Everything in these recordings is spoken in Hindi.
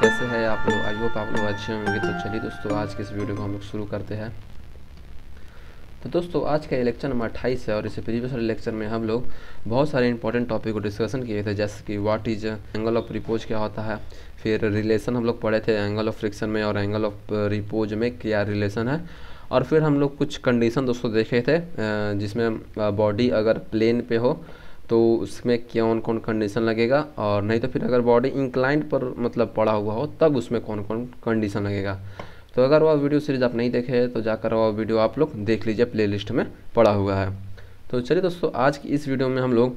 कैसे हैं आप लोग आई होप आप लोग अच्छे होंगे तो चलिए दोस्तों आज की इस वीडियो को हम लोग शुरू करते हैं तो दोस्तों आज का इलेक्शन नंबर अट्ठाईस है और इसे प्रीवियस इलेक्शन में हम लोग बहुत सारे इंपॉर्टेंट टॉपिक को डिस्कशन किए थे जैसे कि what is angle of repose क्या होता है फिर रिलेशन हम लोग पढ़े थे एंगल ऑफ फ्रिक्शन में और एंगल ऑफ रिपोज में क्या रिलेशन है और फिर हम लोग कुछ कंडीशन दोस्तों देखे थे uh, जिसमें बॉडी uh, अगर प्लेन पे हो तो उसमें कौन कौन कंडीशन लगेगा और नहीं तो फिर अगर बॉडी इंक्लाइंड पर मतलब पड़ा हुआ हो तब उसमें कौन कौन कंडीशन लगेगा तो अगर वह वीडियो सीरीज आप नहीं देखे तो जाकर वह वीडियो आप लोग देख लीजिए प्ले में पड़ा हुआ है तो चलिए दोस्तों आज की इस वीडियो में हम लोग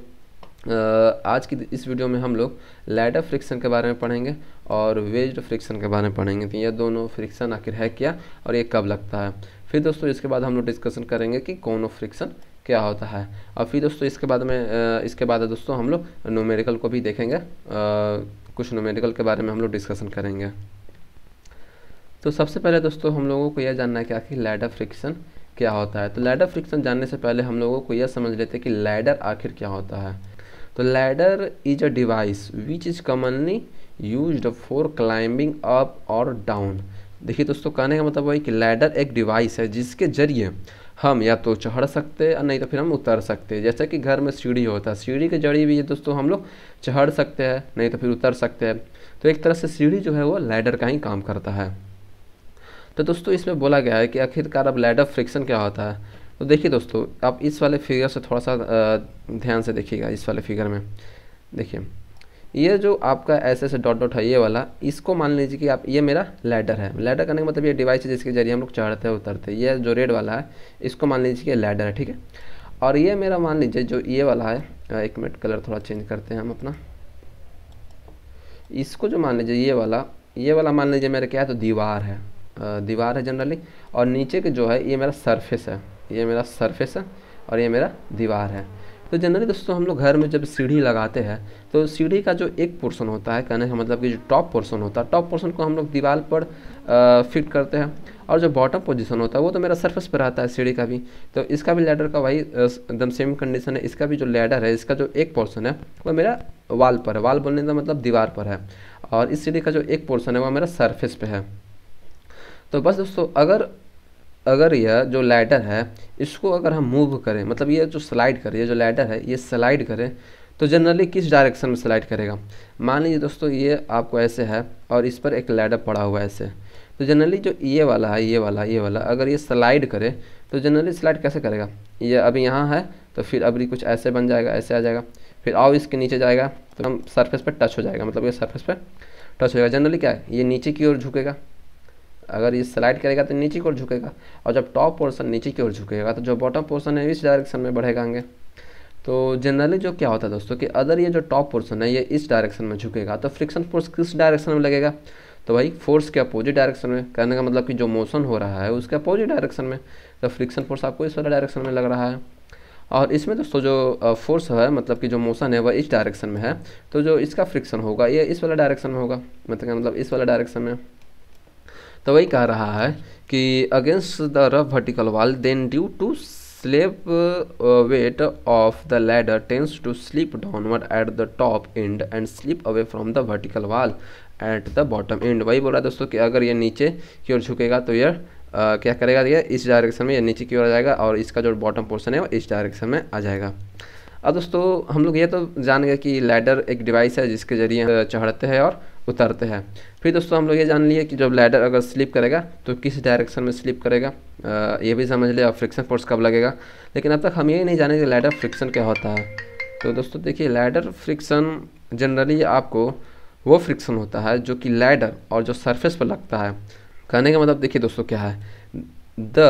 आज की इस वीडियो में हम लोग लैडर फ्रिक्शन के बारे में पढ़ेंगे और वेज्ड फ्रिक्शन के बारे में पढ़ेंगे तो ये दोनों फ्रिक्शन आखिर है क्या और ये कब लगता है फिर दोस्तों इसके बाद हम लोग डिस्कशन करेंगे कि कौन ऑफ फ्रिक्शन क्या होता है और फिर दोस्तों इसके बाद में इसके बाद दोस्तों हम लोग नोमेरिकल को भी देखेंगे कुछ नोमेरिकल के बारे में हम लोग डिस्कशन करेंगे तो सबसे पहले दोस्तों हम लोगों को यह जानना है क्या कि लैडर फ्रिक्शन क्या होता है तो लैडर फ्रिक्शन जानने से पहले हम लोगों को यह समझ लेते हैं कि लैडर आखिर क्या होता है तो ladder is a device which is commonly use for climbing up और डाउन देखिए दोस्तों कहने का मतलब वही कि लैडर एक डिवाइस है जिसके जरिए हम या तो चढ़ सकते हैं नहीं तो फिर हम उतर सकते हैं जैसे कि घर में सीढ़ी होता है सीढ़ी के जरिए भी ये दोस्तों हम लोग चढ़ सकते हैं नहीं तो फिर उतर सकते हैं तो एक तरह से सीढ़ी जो है वो लैडर का ही काम करता है तो दोस्तों इसमें बोला गया है कि आखिरकार अब लैडर फ्रिक्शन क्या होता है तो देखिए दोस्तों आप इस वाले फिगर से थोड़ा सा ध्यान से देखिएगा इस वाले फिगर में देखिए ये जो आपका ऐसे ऐसे डॉट डॉट है ये वाला इसको मान लीजिए कि आप ये मेरा लैडर है लैडर करने का मतलब ये डिवाइस है जिसके जरिए हम लोग चढ़ते उतरते ये जो रेड वाला है इसको मान लीजिए कि लैडर है ठीक है और ये मेरा मान लीजिए जो ये वाला है एक मिनट कलर थोड़ा चेंज करते हैं हम अपना इसको जो मान लीजिए ये वाला ये वाला मान लीजिए मेरा क्या है तो दीवार है दीवार है जनरली और नीचे के जो है ये मेरा सरफेस है ये मेरा सरफेस है और ये मेरा दीवार है तो जनरली दोस्तों हम लोग घर में जब सीढ़ी लगाते हैं तो सीढ़ी का जो एक पोर्शन होता है कहने का मतलब कि जो टॉप पोर्शन होता है टॉप पोर्शन को हम लोग दीवार पर फिट करते हैं और जो बॉटम पोजीशन होता है वो तो मेरा सरफेस पर आता है सीढ़ी का भी तो इसका भी लैडर का वही एकदम सेम कंडीशन है इसका भी जो लेडर है इसका जो एक पोर्शन है वो मेरा वाल पर है वाल बोलने का मतलब दीवार पर है और इस सीढ़ी का जो एक पोर्शन है वो मेरा सरफेस पर है तो बस दोस्तों अगर अगर यह जो लैडर है इसको अगर हम मूव करें मतलब ये जो स्लाइड करें ये जो लैडर है ये स्लाइड करें तो जनरली किस डायरेक्शन में स्लाइड करेगा मान लीजिए दोस्तों ये आपको ऐसे है और इस पर एक लैडर पड़ा हुआ है ऐसे तो जनरली जो ये वाला है ये वाला ये वाला अगर ये स्लाइड करे तो जनरली स्लाइड कैसे करेगा ये अभी यहाँ है तो फिर अभी कुछ ऐसे बन जाएगा ऐसे आ जाएगा फिर और इसके नीचे जाएगा तो हम सरफेस पर टच हो जाएगा मतलब ये सरफेस पर टच हो जाएगा जनरली क्या है ये नीचे की ओर झुकेगा अगर ये स्लाइड करेगा तो नीचे की ओर झुकेगा और जब टॉप पोर्सन नीचे की ओर झुकेगा तो जो बॉटम पोर्सन है इस डायरेक्शन में बढ़ेगा आगे तो जनरली जो क्या होता है दोस्तों कि अगर ये जो टॉप पोर्सन है ये इस डायरेक्शन में झुकेगा तो फ्रिक्शन फोर्स किस डायरेक्शन में लगेगा तो भाई फोर्स के अपोजिट डायरेक्शन में कहने का मतलब कि जो मोशन हो रहा है उसके अपोजिट डायरेक्शन में तो फ्रिक्शन फोर्स आपको इस वाला डायरेक्शन में लग रहा है और इसमें दोस्तों जो फोर्स है मतलब कि जो मोशन है वह इस डायरेक्शन में है तो जो इसका फ्रिक्शन होगा ये इस वाला डायरेक्शन में होगा मतलब मतलब इस वाला डायरेक्शन में तो वही कह रहा है कि against the rough vertical wall then due to self weight of the ladder tends to slip downward at the top and and slip away from the vertical wall at the bottom and वही बोला दोस्तों कि अगर ये नीचे की ओर झुकेगा तो यह uh, क्या करेगा ये इस डायरेक्शन में यह नीचे की ओर आ जाएगा और इसका जो बॉटम पोर्सन है वो इस डायरेक्शन में आ जाएगा अब दोस्तों हम लोग ये तो जान गए कि लैडर एक डिवाइस है जिसके जरिए uh, चढ़ते हैं और उतरते हैं फिर दोस्तों हम लोग ये जान लिए कि जब लैडर अगर स्लिप करेगा तो किस डायरेक्शन में स्लिप करेगा आ, ये भी समझ लिया फ्रिक्शन फोर्स कब लगेगा लेकिन अब तक हम ये नहीं जाने कि लैडर फ्रिक्शन क्या होता है तो दोस्तों देखिए लैडर फ्रिक्शन जनरली आपको वो फ्रिक्शन होता है जो कि लैडर और जो सरफेस पर लगता है कहने का मतलब देखिए दोस्तों क्या है the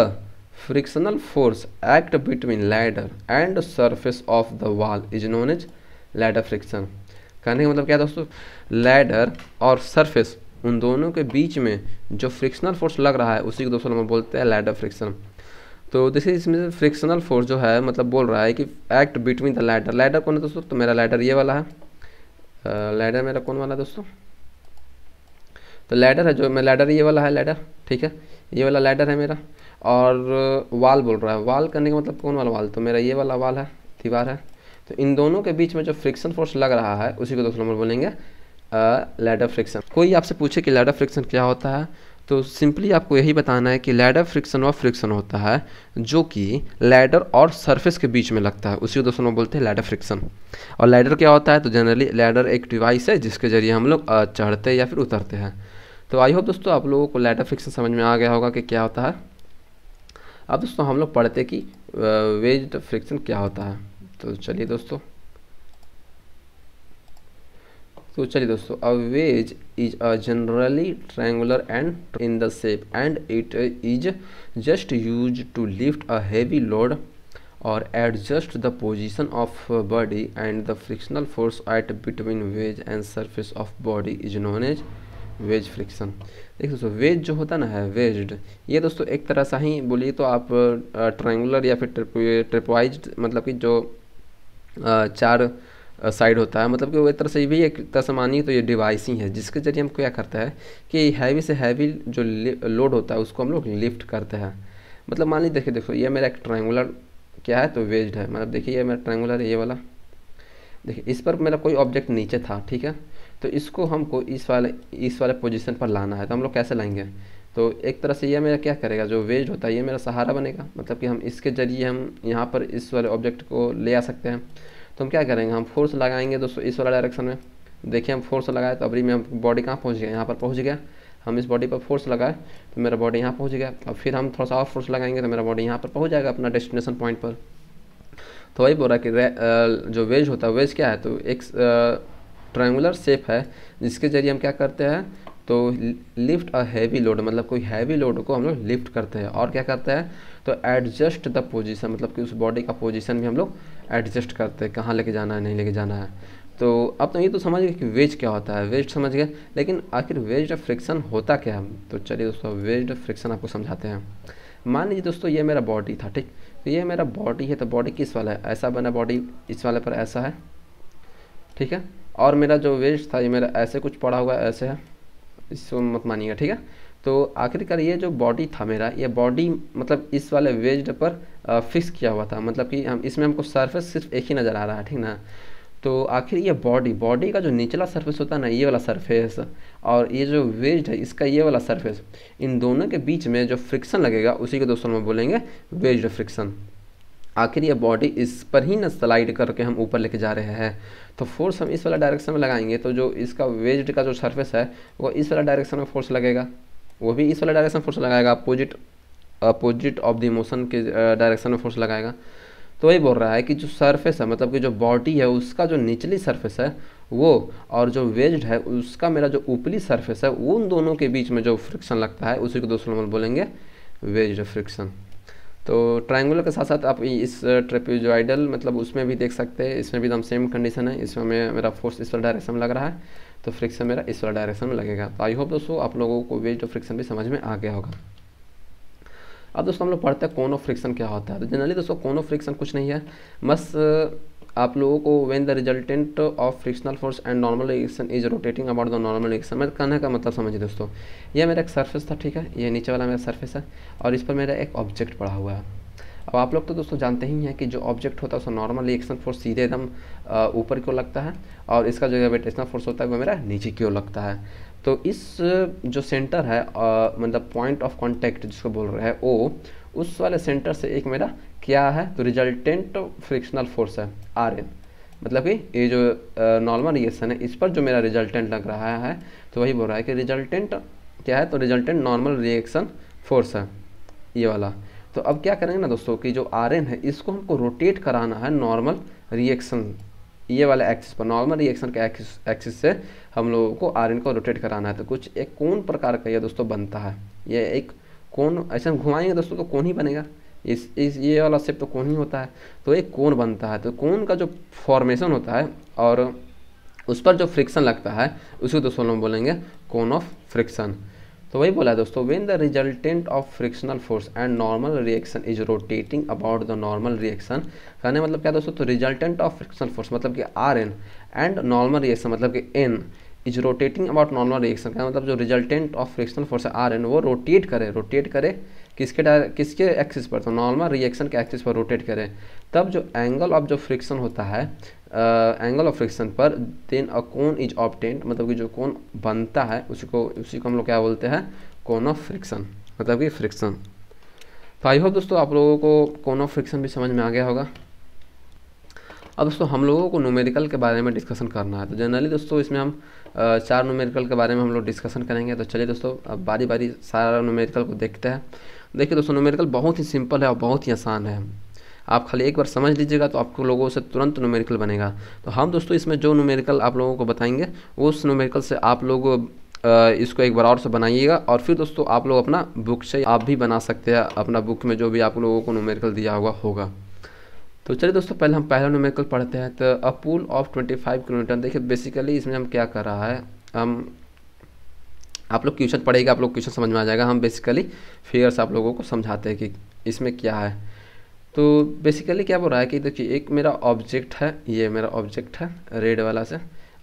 frictional force act between ladder and surface of the wall is known is ladder friction कहने का मतलब क्या दोस्तों लैडर और सरफेस उन दोनों के बीच में जो फ्रिक्शनल फोर्स लग रहा है उसी को दोस्तों हम बोलते हैं लैडर फ्रिक्शन तो देखिए इसमें फ्रिक्शनल फोर्स जो है मतलब बोल रहा है कि act between the ladder ladder कौन है दोस्तों तो मेरा लैडर ये वाला है लैडर मेरा कौन वाला दोस्तों तो लैडर है जो मैं लैडर ये वाला है लैडर ठीक है ये वाला लैडर है मेरा और वाल बोल रहा है वाल करने का मतलब कौन वाला वाल तो मेरा ये वाला वाल है दीवार है तो इन दोनों के बीच में जो फ्रिक्शन फोर्स लग रहा है उसी को दोस्तों नंबर बोलेंगे लैडर फ्रिक्शन कोई आपसे पूछे कि लैडर फ्रिक्शन क्या होता है तो सिंपली आपको यही बताना है कि लैडर फ्रिक्शन वह फ्रिक्शन होता है जो कि लैडर और सरफेस के बीच में लगता है उसी को दोस्तों बोलते हैं लैडर फ्रिक्शन और लैडर क्या होता है तो जनरली लैडर एक डिवाइस है जिसके जरिए हम लोग चढ़ते या फिर उतरते हैं तो आई होप दोस्तों आप लोगों को लैडर फ्रिक्शन समझ में आ गया होगा कि क्या होता है अब दोस्तों हम लोग पढ़ते कि वेज फ्रिक्शन क्या होता है तो चलिए दोस्तों तो चलिए दोस्तों a wedge is a generally triangular and in the shape and it is just use to lift a heavy load और adjust the position of body and the frictional force at between wedge and surface of body is known as wedge friction देखिए दोस्तों वेज जो होता ना है वेज्ड ये दोस्तों एक तरह सा ही बोलिए तो आप ट्रायंगुलर या फिर ट्रिपवाइज मतलब कि जो चार साइड होता है मतलब कि वो एक तरह से भी एक तरह से मानिए तो ये डिवाइस ही है जिसके जरिए हम क्या करता है कि हैवी से हैवी जो लोड होता है उसको हम लोग लिफ्ट करते हैं मतलब मान लीजिए देखिए देखो ये मेरा एक ट्रायंगुलर क्या है तो वेज्ड है मतलब देखिए ये मेरा ट्रायंगुलर ये वाला देखिए इस पर मेरा कोई ऑब्जेक्ट नीचे था ठीक है तो इसको हमको इस वाले इस वाले पोजिशन पर लाना है तो हम लोग कैसे लाएंगे तो एक तरह से ये मेरा क्या करेगा जो वेज होता है ये मेरा सहारा बनेगा मतलब कि हम इसके ज़रिए हम यहाँ पर इस वाले ऑब्जेक्ट को ले आ सकते हैं तो हम क्या करेंगे हम फोर्स लगाएंगे दोस्तों इस वाला डायरेक्शन में देखिए हम फोर्स लगाए तो अभी में हम बॉडी कहाँ पहुँच गया यहाँ पर पहुँच गया हम इस बॉडी पर फोर्स लगाए तो मेरा बॉडी यहाँ पहुँच गया और फिर हम थोड़ा सा और फोर्स लगाएंगे तो मेरा बॉडी यहाँ पर पहुँच जाएगा अपना डेस्टिनेशन पॉइंट पर तो वही बोल है कि जो वेज होता है वेज क्या है तो एक ट्रायंगुलर शेप है जिसके जरिए हम क्या करते हैं तो लिफ्ट अ हैवी लोड मतलब कोई हैवी लोड को हम लोग लिफ्ट करते हैं और क्या करते हैं तो एडजस्ट द पोजीशन मतलब कि उस बॉडी का पोजीशन भी हम लोग एडजस्ट करते हैं कहाँ लेके जाना है नहीं लेके जाना है तो अब तो ये तो समझ गए कि वेज क्या होता है वेज समझ गए लेकिन आखिर वेज फ्रिक्शन होता क्या है तो चलिए दोस्तों वेज फ्रिक्शन आपको समझाते हैं मान लीजिए दोस्तों ये मेरा बॉडी था ठीक तो ये मेरा बॉडी है तो बॉडी किस वाला है ऐसा बना बॉडी इस वाले पर ऐसा है ठीक है और मेरा जो वेज था ये मेरा ऐसे कुछ पड़ा हुआ है ऐसे है इसको मत मानिएगा ठीक है तो आखिरकार ये जो बॉडी था मेरा ये बॉडी मतलब इस वाले वेज्ड पर फिक्स किया हुआ था मतलब कि हम इसमें हमको सरफेस सिर्फ एक ही नज़र आ रहा है ठीक ना तो आखिर ये बॉडी बॉडी का जो निचला सरफेस होता है ना ये वाला सरफेस और ये जो वेज्ड है इसका ये वाला सरफेस इन दोनों के बीच में जो फ्रिक्शन लगेगा उसी को दोस्तों में बोलेंगे वेज्ड फ्रिक्शन आखिर ये बॉडी इस पर ही ना स्लाइड करके हम ऊपर लेके जा रहे हैं तो फोर्स हम इस वाला डायरेक्शन में लगाएंगे तो जो इसका वेज्ड का जो सरफेस है वो इस वाला डायरेक्शन में फोर्स लगेगा वो भी इस वाला डायरेक्शन फोर्स लगाएगा opposite opposite of the motion के डायरेक्शन में फोर्स लगाएगा तो वही बोल रहा है कि जो सरफेस है मतलब कि जो बॉडी है उसका जो निचली सरफेस है वो और जो वेज्ड है उसका मेरा जो ऊपरी सरफेस है उन दोनों के बीच में जो फ्रिक्शन लगता है उसी को दूसरा नंबर बोलेंगे वेज्ड फ्रिक्शन तो ट्राइंगुलर के साथ साथ आप इस ट्रेपेजॉइडल मतलब उसमें भी देख सकते हैं इसमें भी एकदम सेम कंडीशन है इसमें में मेरा फोर्स इस वाला डायरेक्शन में लग रहा है तो फ्रिक्शन मेरा इस वाला डायरेक्शन में लगेगा तो आई होप दोस्तों आप लोगों को वेट ऑफ फ्रिक्शन भी समझ में आ गया होगा अब दोस्तों हम लोग पढ़ते हैं कौन ऑफ फ्रिक्शन क्या होता है तो जनरली दोस्तों कौन ऑफ फ्रिक्शन कुछ नहीं है बस आप लोगों को when the resultant of frictional force and normal action is rotating about the normal action मैं कहने का मतलब समझिए दोस्तों ये मेरा एक सर्फेस था ठीक है ये नीचे वाला मेरा सर्फेस है और इस पर मेरा एक ऑब्जेक्ट पड़ा हुआ है अब आप लोग तो दोस्तों जानते ही हैं कि जो ऑब्जेक्ट होता है उसका नॉर्मल एक्शन फोर्स सीधे एकदम ऊपर की ओर लगता है और इसका जो ग्रेविटेशनल फोर्स होता है वो मेरा नीचे की ओर लगता है तो इस जो सेंटर है मतलब पॉइंट ऑफ कॉन्टेक्ट जिसको बोल रहे हैं ओ उस वाले सेंटर से एक मेरा क्या है तो रिजल्टेंट फ्रिक्शनल फोर्स है आर एन मतलब कि ये जो नॉर्मल रिएक्शन है इस पर जो मेरा रिजल्टेंट लग रहा है तो वही बोल रहा है कि रिजल्टेंट क्या है तो रिजल्टेंट नॉर्मल रिएक्शन फोर्स है ये वाला तो अब क्या करेंगे ना दोस्तों कि जो आर एन है इसको हमको रोटेट कराना है नॉर्मल रिएक्शन ये वाले एक्सिस पर नॉर्मल रिएक्शन के एक्सिस से हम लोगों को आर एन को रोटेट कराना है तो कुछ एक कौन प्रकार का यह दोस्तों बनता है ये एक कौन ऐसे हम घुमाएंगे दोस्तों तो कौन ही बनेगा इस इस ये वाला शेप तो कौन ही होता है तो एक कौन बनता है तो कौन का जो फॉर्मेशन होता है और उस पर जो फ्रिक्शन लगता है उसी दोस्तों में बोलेंगे कौन ऑफ फ्रिक्शन तो वही बोला है दोस्तों when the resultant of frictional force and normal reaction is rotating about the normal reaction कहने मतलब क्या दोस्तों तो रिजल्टेंट ऑफ फ्रिक्शनल फोर्स मतलब कि R N and normal reaction मतलब कि N is rotating about normal reaction मतलब जो resultant of frictional force R N वो रोटेट करे रोटेट करे किसके डायर किसके एक्सिस पर तो नॉर्मल रिएक्शन के एक्सिस पर रोटेट करें तब जो एंगल ऑफ जो फ्रिक्शन होता है एंगल ऑफ फ्रिक्शन पर then a cone is obtained मतलब कि जो कोन बनता है उसी को उसी को हम लोग क्या बोलते हैं कोन ऑफ फ्रिक्शन मतलब कि फ्रिक्शन तो आई होप दोस्तों आप लोगों को कोन ऑफ फ्रिक्शन भी समझ में आ गया होगा अब दोस्तों हम लोगों को न्यूमेरिकल के बारे में डिस्कशन करना है तो जनरली दोस्तों इसमें हम चार न्यूमेरिकल के बारे में हम लोग डिस्कशन करेंगे तो चलिए दोस्तों अब बारी बारी सारा न्यूमेरिकल को देखते हैं देखिए दोस्तों नोमेरिकल बहुत ही सिंपल है और बहुत ही आसान है आप खाली एक बार समझ लीजिएगा तो आपको लोगों से तुरंत नोमेरिकल बनेगा तो हम दोस्तों इसमें जो नोमेरिकल आप लोगों को बताएंगे उस नोमेरिकल से आप लोग इसको एक बार और से बनाइएगा और फिर दोस्तों आप लोग अपना बुक से आप भी बना सकते हैं अपना बुक में जो भी आप लोगों को नोमेरिकल दिया हुआ होगा तो चलिए दोस्तों पहले हम पहला नोमेरिकल पढ़ते हैं तो अ पुल ऑफ 25 किलोमीटर देखिए बेसिकली इसमें हम क्या कर रहा है हम आप लोग क्वेश्चन पढ़ेगा आप लोग क्वेश्चन समझ में आ जाएगा हम बेसिकली फिगर्स आप लोगों को समझाते हैं कि इसमें क्या है तो बेसिकली क्या बोल रहा है कि देखिए एक मेरा ऑब्जेक्ट है ये मेरा ऑब्जेक्ट है रेड वाला से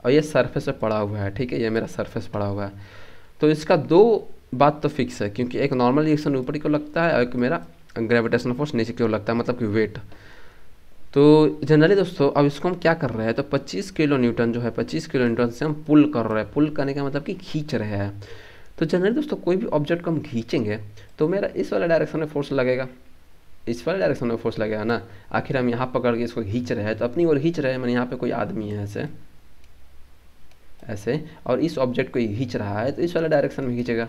और ये सरफेस पे पड़ा हुआ है ठीक है ये मेरा सरफेस पड़ा हुआ है तो इसका दो बात तो फिक्स है क्योंकि एक नॉर्मल रिएक्शन ऊपर की ओर लगता है और एक मेरा ग्रेविटेशन फोर्स नीचे की ओर लगता है मतलब कि वेट तो जनरली दोस्तों अब इसको हम क्या कर रहे हैं तो 25 किलो न्यूटन जो है 25 किलो न्यूटन से हम पुल कर रहे हैं पुल करने का मतलब कि खींच रहे हैं तो जनरली दोस्तों कोई भी ऑब्जेक्ट को हम खींचेंगे तो मेरा इस वाला डायरेक्शन में फोर्स लगेगा इस वाले डायरेक्शन में फोर्स लगेगा ना आखिर हम यहाँ पकड़ के इसको खींच रहे हैं तो अपनी ओर खींच रहे हैं मैंने यहाँ पर कोई आदमी है ऐसे ऐसे और इस ऑब्जेक्ट को खींच रहा है तो इस वाला डायरेक्शन में खींचेगा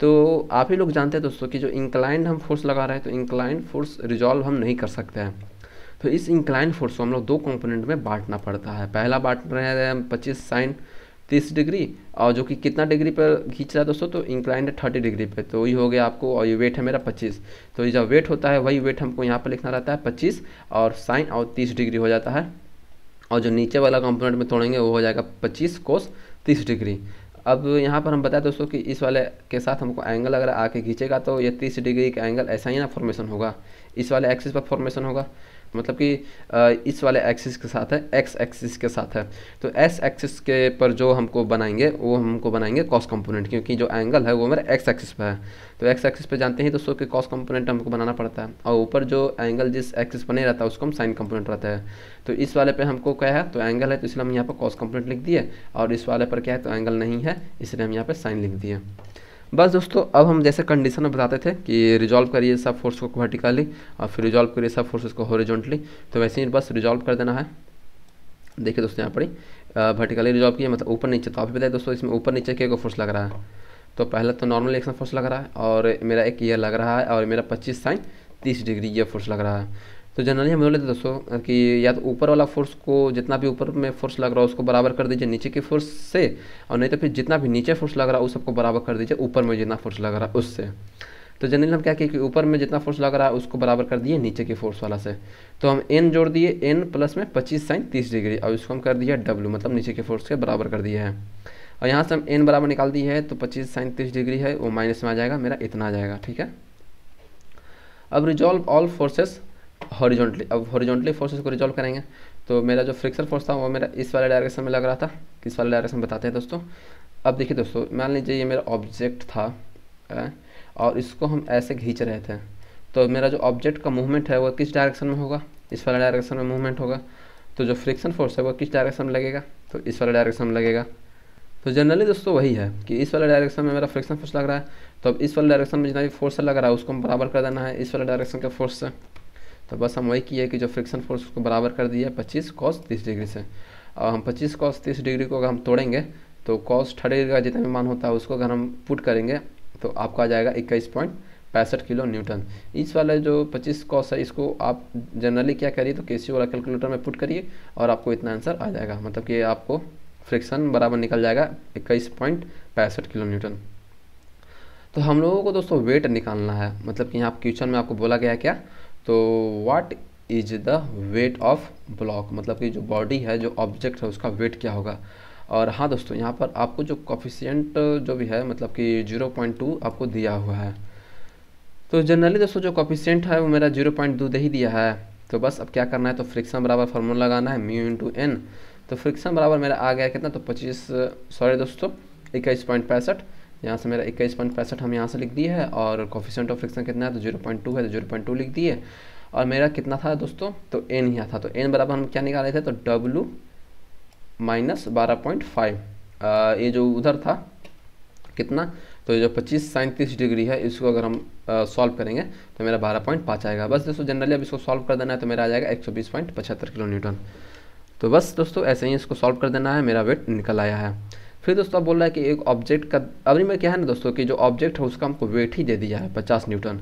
तो आप ही लोग जानते हैं दोस्तों कि जो इंक्लाइंड हम फोर्स लगा रहे हैं तो इंक्लाइंड फोर्स रिजॉल्व हम नहीं कर सकते हैं तो इस इंक्लाइन फोर्स को हम लोग दो कंपोनेंट में बांटना पड़ता है पहला बांट रहे हैं पच्चीस साइन तीस डिग्री और जो कि कितना डिग्री पर खींच रहा है दोस्तों तो इंक्लाइन है थर्टी डिग्री पे तो वही हो गया आपको और ये वेट है मेरा पच्चीस तो ये जब वेट होता है वही वेट हमको यहाँ पर लिखना रहता है पच्चीस और साइन और तीस डिग्री हो जाता है और जो नीचे वाला कंपोनेंट में तोड़ेंगे वो हो जाएगा पच्चीस कोस तीस डिग्री अब यहाँ पर हम बताएं दोस्तों कि इस वाले के साथ हमको एंगल अगर आके खींचेगा तो ये तीस डिग्री का एंगल ऐसा ही ना फॉर्मेशन होगा इस वाले एक्सिस पर फॉर्मेशन होगा मतलब कि इस वाले एक्सिस के साथ है एक्स एक्सिस के साथ है तो एस एक्सिस के पर जो हमको बनाएंगे वो हमको बनाएंगे कॉस कंपोनेंट क्योंकि जो एंगल है वो मेरा एक्स एक्सिस पर है तो एक्स एक्सिस पर जानते हैं तो सो के कॉस कंपोनेंट हमको बनाना पड़ता है और ऊपर जो एंगल जिस एक्सिस पर नहीं रहता है उसको हम साइन कंपोनेंट रहता है तो इस वाले पर हमको क्या है तो एंगल है तो इसलिए हम यहाँ पर कॉस कंपोनेंट लिख दिए और इस वाले पर क्या है तो एंगल नहीं है इसलिए हम यहाँ पर साइन लिख दिए बस दोस्तों अब हम जैसे कंडीशन में बताते थे कि रिजॉल्व करिए सब फोर्स को वर्टिकली और फिर रिजॉल्व करिए सब फोर्स को हॉरिजॉन्टली तो वैसे ही बस रिजॉल्व कर देना है देखिए दोस्तों यहाँ पर वर्टिकली रिजॉल्व किया मतलब ऊपर नीचे तो आप बताइए दोस्तों इसमें ऊपर नीचे के फोर्स लग रहा है तो पहले तो नॉर्मल एक्शन फोर्स लग रहा है और मेरा एक ईयर लग रहा है और मेरा पच्चीस साइन तीस डिग्री ये फोर्स लग रहा है तो जनरली हम बोले दोस्तों कि या तो ऊपर वाला फोर्स को जितना भी ऊपर में फोर्स लग रहा है उसको बराबर कर दीजिए नीचे के फोर्स से और नहीं तो फिर जितना भी नीचे फोर्स लग रहा है उस सबको बराबर कर दीजिए ऊपर में जितना फोर्स लग रहा है उससे तो जनरली हम क्या किए कि ऊपर में जितना फोर्स लग रहा है उसको बराबर कर दिए नीचे के फोर्स वाला से तो हम एन जोड़ दिए एन प्लस में पच्चीस साइन तीस डिग्री और इसको हम कर दिया डब्ल्यू मतलब नीचे के फोर्स के बराबर कर दिया है और यहाँ से हम एन बराबर निकाल दिए है तो पच्चीस साइन तीस डिग्री है वो माइनस में आ जाएगा मेरा इतना आ जाएगा ठीक है अब रिजॉल्व ऑल फोर्सेस हॉरिजॉन्टली अब हॉरिजॉन्टली फोर्सेस को रिजॉल्व करेंगे तो मेरा जो फ्रिक्शन फोर्स था वो मेरा इस वाले डायरेक्शन में लग रहा था किस वाले डायरेक्शन बताते हैं दोस्तों अब देखिए दोस्तों मान लीजिए ये मेरा ऑब्जेक्ट था और इसको हम ऐसे खींच रहे थे तो मेरा जो ऑब्जेक्ट का मूवमेंट है वो किस डायरेक्शन में होगा इस वाले डायरेक्शन में मूवमेंट होगा तो जो फ्रिक्शन फोर्स है वो किस डायरेक्शन में लगेगा तो इस वाले डायरेक्शन में लगेगा तो जनरली दोस्तों वही है कि इस वाले डायरेक्शन में मेरा फ्रिक्शन फोर्स लग रहा है तो अब इस वाले डायरेक्शन में जितना भी फोर्स लग रहा है उसको हम बराबर कर देना है इस वाले डायरेक्शन के फोर्स से तो बस हम वही किए कि जो फ्रिक्शन फोर्स उसको बराबर कर दिया पच्चीस कॉस तीस डिग्री से और हम पच्चीस कॉस तीस डिग्री को अगर हम तोड़ेंगे तो कॉस थर्टी डिग्री का जितना भी मान होता है उसको अगर हम पुट करेंगे तो आपका आ जाएगा इक्कीस पॉइंट पैंसठ किलो न्यूटन इस वाला जो 25 कॉस है इसको आप जनरली क्या करिए तो सी वाला कैलकुलेटर में पुट करिए और आपको इतना आंसर आ जाएगा मतलब कि आपको फ्रिक्शन बराबर निकल जाएगा इक्कीस पॉइंट पैंसठ किलो न्यूटन तो हम लोगों को दोस्तों वेट निकालना है मतलब कि यहाँ क्वेश्चन में आपको बोला गया क्या तो what is the weight of block मतलब कि जो बॉडी है जो ऑब्जेक्ट है उसका वेट क्या होगा और हाँ दोस्तों यहाँ पर आपको जो कॉफिशियंट जो भी है मतलब कि जीरो पॉइंट टू आपको दिया हुआ है तो जनरली दोस्तों जो कॉफिशियंट है वो मेरा जीरो पॉइंट टू दे ही दिया है तो बस अब क्या करना है तो फ्रिक्शन बराबर फार्मूला लगाना है म्यू इंटू एन तो फ्रिक्शन बराबर मेरा आ गया कितना तो पच्चीस सॉरी दोस्तों इक्कीस पॉइंट पैंसठ यहाँ से मेरा इक्कीस पॉइंट पैंसठ हम यहाँ से लिख दिए है और कॉफिशेंट ऑफ फ्रिक्शन कितना है तो जीरो पॉइंट टू है तो जीरो पॉइंट टू लिख दिए और मेरा कितना था दोस्तों तो एन यहाँ था तो एन बराबर हम क्या निकाले थे तो डब्लू माइनस बारह पॉइंट फाइव ये जो उधर था कितना तो ये जो पच्चीस सैंतीस डिग्री है इसको अगर हम सॉल्व करेंगे तो मेरा बारह पॉइंट पाँच आएगा बस दोस्तों जनरली अब इसको सॉल्व कर देना है तो मेरा आ जाएगा एक सौ बीस पॉइंट पचहत्तर किलो न्यूटन तो बस दोस्तों ऐसे ही इसको सॉल्व कर देना है मेरा वेट निकल आया है फिर दोस्तों अब बोल रहा है कि एक ऑब्जेक्ट का अभी मैं क्या है ना दोस्तों कि जो ऑब्जेक्ट है उसका हमको वेट ही दे दिया है पचास न्यूटन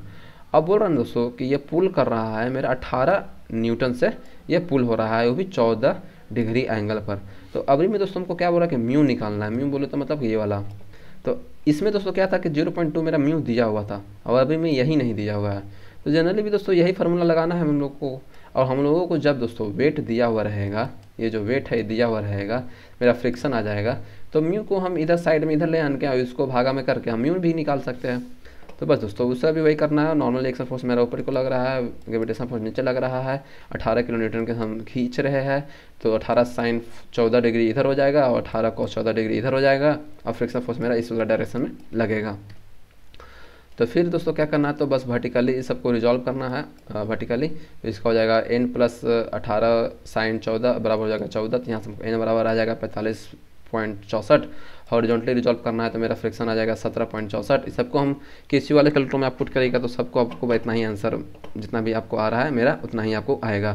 अब बोल रहा है दोस्तों कि ये पुल कर रहा है मेरा अठारह न्यूटन से ये पुल हो रहा है वो भी चौदह डिग्री एंगल पर तो अभी में दोस्तों हमको क्या बोल रहा है कि म्यू निकालना है म्यू बोले तो मतलब ये वाला तो इसमें दोस्तों क्या था कि जीरो पॉइंट टू मेरा म्यू दिया हुआ था और अभी में यही नहीं दिया हुआ है तो जनरली भी दोस्तों यही फार्मूला लगाना है हम लोग को और हम लोगों को जब दोस्तों वेट दिया हुआ रहेगा ये जो वेट है दिया हुआ रहेगा मेरा फ्रिक्शन आ जाएगा तो म्यू को हम इधर साइड में इधर ले आन के और इसको भागा में करके हम म्यू भी निकाल सकते हैं तो बस दोस्तों उसका भी वही करना है नॉर्मल एक्सर फोर्स मेरा ऊपर को लग रहा है ग्रेविटेशन फोर्स नीचे लग रहा है 18 किलो न्यूटन के हम खींच रहे हैं तो 18 साइन 14 डिग्री इधर हो जाएगा और 18 को 14 डिग्री इधर हो जाएगा और फ्रिक्शन फोर्स मेरा इस वाला डायरेक्शन में लगेगा तो फिर दोस्तों क्या करना है तो बस वर्टिकली इस सबको रिजॉल्व करना है वर्टिकली तो इसका हो जाएगा एन प्लस अठारह साइन चौदह बराबर हो जाएगा चौदह तो यहाँ से एन बराबर आ जाएगा पैंतालीस पॉइंट चौंसठ हॉरिजॉन्टली रिजॉल्व करना है तो मेरा फ्रिक्शन आ जाएगा सत्रह पॉइंट चौंसठ सबको हम किसी वाले कैलकुलेटर में आप पुट करेगा तो सबको आपको इतना ही आंसर जितना भी आपको आ रहा है मेरा उतना ही आपको आएगा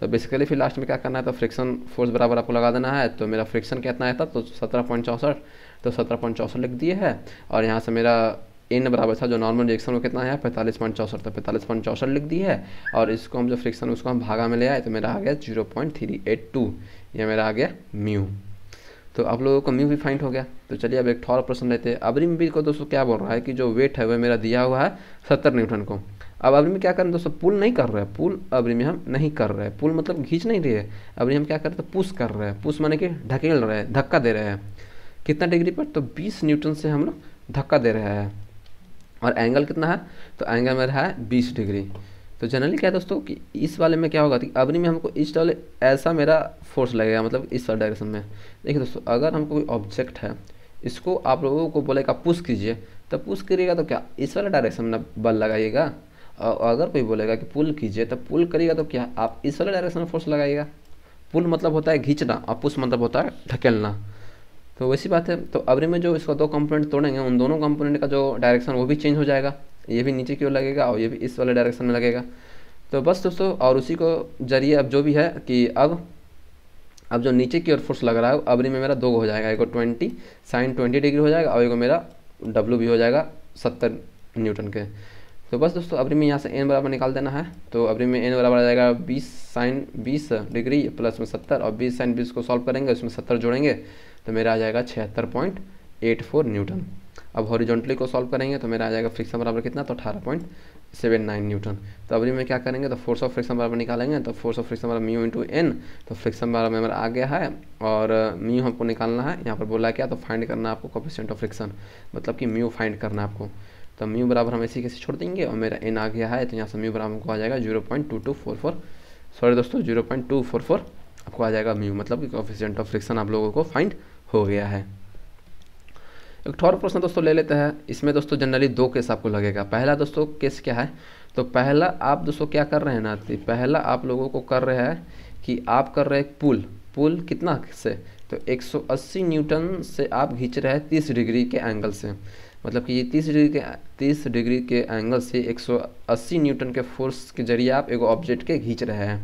तो बेसिकली फिर लास्ट में क्या करना है तो फ्रिक्शन फोर्स बराबर आपको लगा देना है तो मेरा फ्रिक्शन कितना आया था तो सत्रह पॉइंट चौंसठ तो सत्रह पॉइंट चौंसठ लिख दिए है और यहाँ से मेरा इन बराबर था जो नॉर्मल रिएक्शन वो कितना है पैंतालीस पॉइंट चौसठ था तो पैंतालीस पॉइंट चौसठ लिख दी है और इसको हम जो फ्रिक्शन उसको हम भागा में ले आए तो मेरा आ गया zero point three eight two या मेरा आ गया म्यू तो आप लोगों को म्यू भी फाइंड हो गया तो चलिए अब एक और प्रश्न लेते हैं अब्रिम भी को दोस्तों क्या बोल रहा है कि जो वेट है वह मेरा दिया हुआ है सत्तर न्यूटन को अब अब्रिम क्या करें दोस्तों पुल नहीं कर रहे हैं पुल अब्रिम हम नहीं कर रहे हैं पुल मतलब घींच नहीं रही है अब्रिम हम क्या कर रहे हैं पुश कर रहे हैं पुश माने कि ढकेल रहे हैं धक्का दे रहे हैं कितना डिग्री पर तो बीस न्यूटन से हम लोग धक्का दे रहे हैं और एंगल कितना है तो एंगल मेरा है बीस डिग्री तो जनरली क्या है दोस्तों कि इस वाले में क्या होगा कि अग्नि में हमको इस वाले ऐसा मेरा फोर्स लगेगा मतलब इस वाले डायरेक्शन में देखिए दोस्तों अगर हमको कोई ऑब्जेक्ट है इसको आप लोगों को बोलेगा पुश कीजिए तब तो पुश करिएगा तो क्या इस वाला डायरेक्शन में बल लगाइएगा और अगर कोई बोलेगा कि पुल कीजिए तब तो पुल करिएगा तो क्या आप इस वाले डायरेक्शन में फोर्स लगाइएगा पुल मतलब होता है घींचना और पुश मतलब होता है ढकेलना तो वैसी बात है तो अभी में जो इसका दो कंपोनेंट तोड़ेंगे उन दोनों कंपोनेंट का जो डायरेक्शन वो भी चेंज हो जाएगा ये भी नीचे की ओर लगेगा और ये भी इस वाले डायरेक्शन में लगेगा तो बस दोस्तों और उसी को जरिए अब जो भी है कि अब अब जो नीचे की ओर फोर्स लग रहा है अबरी में मेरा दो हो जाएगा एक ट्वेंटी साइन ट्वेंटी डिग्री हो जाएगा और एक मेरा डब्लू भी हो जाएगा सत्तर न्यूटन के तो बस दोस्तों अबरी में यहाँ से एन बराबर निकाल देना है तो अबरी में एन बराबर आ जाएगा बीस साइन बीस डिग्री प्लस में सत्तर और बीस साइन बीस को सॉल्व करेंगे उसमें सत्तर जोड़ेंगे तो मेरा आ जाएगा छिहत्तर पॉइंट एट फोर न्यूटन अब हॉरिजॉन्टली को सॉल्व करेंगे तो मेरा आ जाएगा फ्रिक्शन बराबर कितना तो अठारह पॉइंट सेवन नाइन न्यूटन तो अभी में क्या करेंगे तो फोर्स ऑफ फ्रिक्शन बराबर निकालेंगे तो फोर्स ऑफ फ्रिक्शन बराबर म्यू इंटू एन तो फ्रिक्शन बराबर मेरा आ गया है और म्यू हमको निकालना है यहाँ पर बोला क्या तो फाइंड करना है आपको कॉपिशेंट ऑफ फ्रिक्शन मतलब कि म्यू फाइंड करना है आपको तो म्यू बराबर हम ऐसे कैसे छोड़ देंगे और मेरा एन आ गया है तो यहाँ से म्यू बराबर हमको आ जाएगा zero point two two four four sorry दोस्तों zero point two four four आपको आ जाएगा म्यू मतलब कि कॉफिशेंट ऑफ फ्रिक्शन आप लोगों को फाइंड हो गया है एक और प्रश्न दोस्तों ले लेते हैं इसमें दोस्तों जनरली दो केस आपको लगेगा पहला दोस्तों केस क्या है तो पहला आप दोस्तों क्या कर रहे हैं ना तो पहला आप लोगों को कर रहे हैं कि आप कर रहे हैं पुल पुल कितना से तो 180 न्यूटन से आप घींच रहे हैं 30 डिग्री के एंगल से मतलब कि ये 30 डिग्री के 30 डिग्री के एंगल से 180 न्यूटन के फोर्स के जरिए आप एगो ऑब्जेक्ट के घींच रहे हैं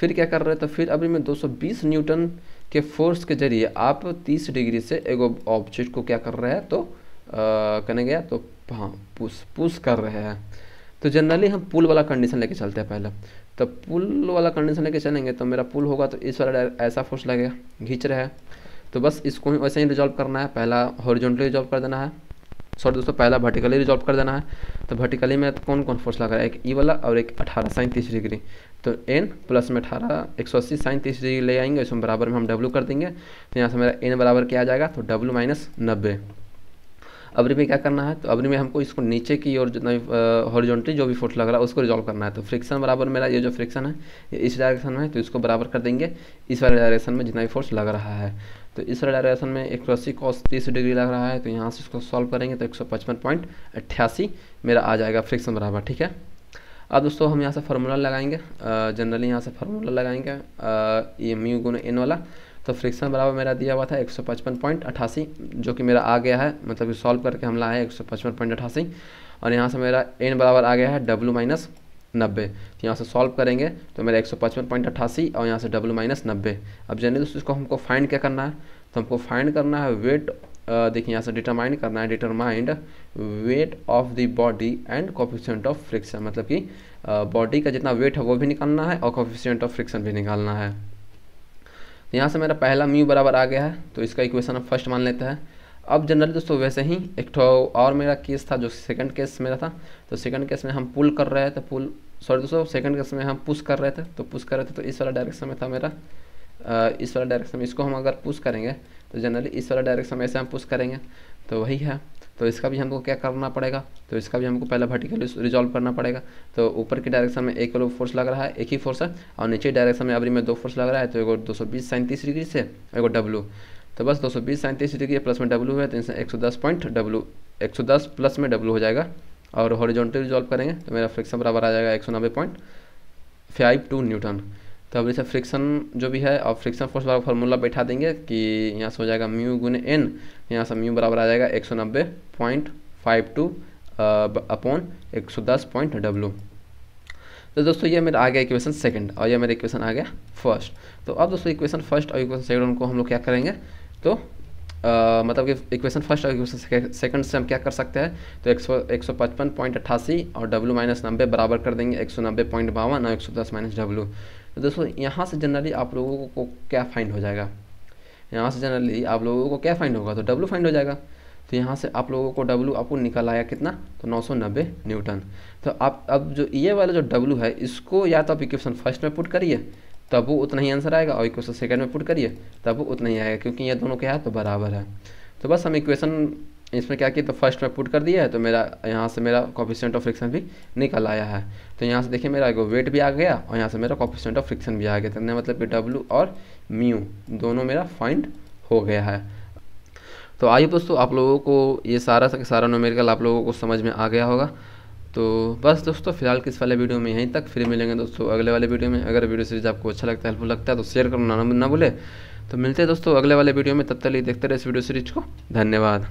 फिर क्या कर रहे हैं तो फिर अभी में 220 न्यूटन के फोर्स के जरिए आप 30 डिग्री से एगो ऑब्जेक्ट को क्या कर रहे हैं तो कहने गया तो हाँ पुश पुश कर रहे हैं तो जनरली हम पुल वाला कंडीशन लेके चलते हैं पहले तो पुल वाला कंडीशन लेके चलेंगे तो मेरा पुल होगा तो इस वाला ऐसा फोर्स लगेगा घींच रहा है तो बस इसको ही वैसे ही रिजॉल्व करना है पहला हॉरिजॉन्टली रिजॉल्व कर देना है सॉरी दोस्तों पहला वर्टिकली रिजॉल्व कर देना है तो वर्टिकली में कौन कौन फोर्स लगा है एक ई e वाला और एक अठारह साइन तीस डिग्री तो एन प्लस में अठारह एक सौ अस्सी साइन तीस डिग्री ले आएंगे इसमें बराबर में हम डब्ल्यू कर देंगे तो यहाँ से मेरा एन बराबर क्या आ जाएगा तो डब्ल्यू माइनस नब्बे अबरी में क्या करना है तो अबरी में हमको इसको नीचे की ओर जितना भी हॉरिजॉन्टली जो भी फोर्स लग रहा है उसको रिजॉल्व करना है तो फ्रिक्शन बराबर मेरा ये जो फ्रिक्शन है इस डायरेक्शन में है तो इसको बराबर कर देंगे इस वाले डायरेक्शन में जितना भी फोर्स लग रहा है तो इस डायरेक्शन में एक सौ अस्सी कॉस तीस डिग्री लग रहा है तो यहाँ से इसको सॉल्व करेंगे तो एक सौ पचपन पॉइंट अट्ठासी मेरा आ जाएगा फ्रिक्शन बराबर ठीक है अब दोस्तों हम यहाँ से फार्मूला लगाएंगे जनरली यहाँ से फार्मूला लगाएंगे ये म्यू गुना एन वाला तो फ्रिक्शन बराबर मेरा दिया हुआ था एक सौ पचपन पॉइंट अट्ठासी जो कि मेरा आ गया है मतलब सॉल्व करके हम लाए एक सौ पचपन पॉइंट अट्ठासी और यहाँ से मेरा एन बराबर आ गया है डब्लू माइनस नब्बे तो यहाँ से सॉल्व करेंगे तो मेरा एक सौ पचपन पॉइंट अट्ठासी और यहाँ से डब्ल्यू माइनस नब्बे अब जनरल दोस्तों इसको हमको फाइंड क्या करना है तो हमको फाइंड करना है वेट देखिए यहाँ से डिटरमाइन करना है determined weight of the body and coefficient of friction मतलब कि बॉडी का जितना वेट है वो भी निकालना है और कॉफिशियंट ऑफ फ्रिक्शन भी निकालना है तो यहाँ से मेरा पहला म्यू बराबर आ गया है तो इसका इक्वेशन हम फर्स्ट मान लेते हैं अब जनरली दोस्तों वैसे ही एक तो और मेरा केस था जो सेकंड केस मेरा था तो सेकंड केस में हम पुल कर रहे थे पुल सॉरी दोस्तों सेकंड केस में हम पुश कर रहे थे तो पुश कर रहे थे तो इस वाला डायरेक्शन में था मेरा इस वाला डायरेक्शन में इसको हम अगर पुश करेंगे तो जनरली इस वाला डायरेक्शन में ऐसे हम पुश करेंगे तो वही है तो इसका भी हमको क्या करना पड़ेगा तो इसका भी हमको पहले वर्टिकली रिजॉल्व करना पड़ेगा तो ऊपर की डायरेक्शन में एक किलो फोर्स लग रहा है एक ही फोर्स है और नीचे डायरेक्शन में अभी में दो फोर्स लग रहा है तो एक दो सौ बीस सैंतीस डिग्री से एगो डब्लू तो बस दो सौ बीस साइन डिग्री डिग्री प्लस में डब्लू है तो इसमें एक सौ दस पॉइंट डब्लू एक सौ दस प्लस में डब्लू हो जाएगा और हॉरिजॉन्टल रिजॉल्व करेंगे तो मेरा फ्रिक्शन बराबर आ जाएगा एक सौ नब्बे पॉइंट फाइव टू न्यूटन तो अब जैसे फ्रिक्शन जो भी है और फ्रिक्शन फोर्स वाला फार्मूला बैठा देंगे कि यहाँ से हो जाएगा म्यू गुन एन यहाँ से म्यू बराबर आ जाएगा एक सौ नब्बे पॉइंट फाइव टू अपॉन एक सौ दस पॉइंट डब्लू तो दोस्तों ये मेरा आ गया इक्वेशन सेकंड और ये मेरा इक्वेशन आ गया फर्स्ट तो अब दोस्तों इक्वेशन फर्स्ट और इक्वेशन सेकंड उनको हम लोग क्या करेंगे तो आ, मतलब कि इक्वेशन फर्स्ट और इक्वेशन सेकंड से हम क्या कर सकते हैं तो एक सौ एक सौ पचपन पॉइंट अट्ठासी और डब्ल्यू माइनस नब्बे बराबर कर देंगे एक सौ नब्बे पॉइंट बावन और एक सौ दस माइनस डब्लू तो दोस्तों यहाँ से जनरली आप लोगों को क्या फाइंड हो जाएगा यहाँ से जनरली आप लोगों को क्या फाइंड होगा तो डब्लू फाइंड हो जाएगा तो यहाँ से आप लोगों को डब्लू आपको निकल आया कितना तो 990 न्यूटन तो आप अब जो ये वाला जो डब्ल्यू है इसको या तो आप इक्वेशन फर्स्ट में पुट करिए तब वो उतना ही आंसर आएगा और इक्वेशन सेकेंड में पुट करिए तब वो उतना ही आएगा क्योंकि ये दोनों क्या है तो बराबर है तो बस हम इक्वेशन इसमें क्या किया तो फर्स्ट में पुट कर दिया है तो मेरा यहाँ से मेरा कॉफिशेंट ऑफ फ्रिक्शन भी निकल आया है तो यहाँ से देखिए मेरा वेट भी आ गया और यहाँ से मेरा कॉफिशेंट ऑफ फ्रिक्शन भी आ गया तो मतलब कि डब्ल्यू और म्यू दोनों मेरा फाइंड हो गया है तो आइए दोस्तों आप लोगों को ये सारा सारा नोमेरिकल आप लोगों को समझ में आ गया होगा तो बस दोस्तों फिलहाल किस वाले वीडियो में यहीं तक फिर मिलेंगे दोस्तों अगले वाले वीडियो में अगर वीडियो सीरीज आपको अच्छा लगता है हेल्पफुल लगता है तो शेयर करना ना भूले तो मिलते हैं दोस्तों अगले वाले वीडियो में तब तक देखते रहे इस वीडियो सीरीज को धन्यवाद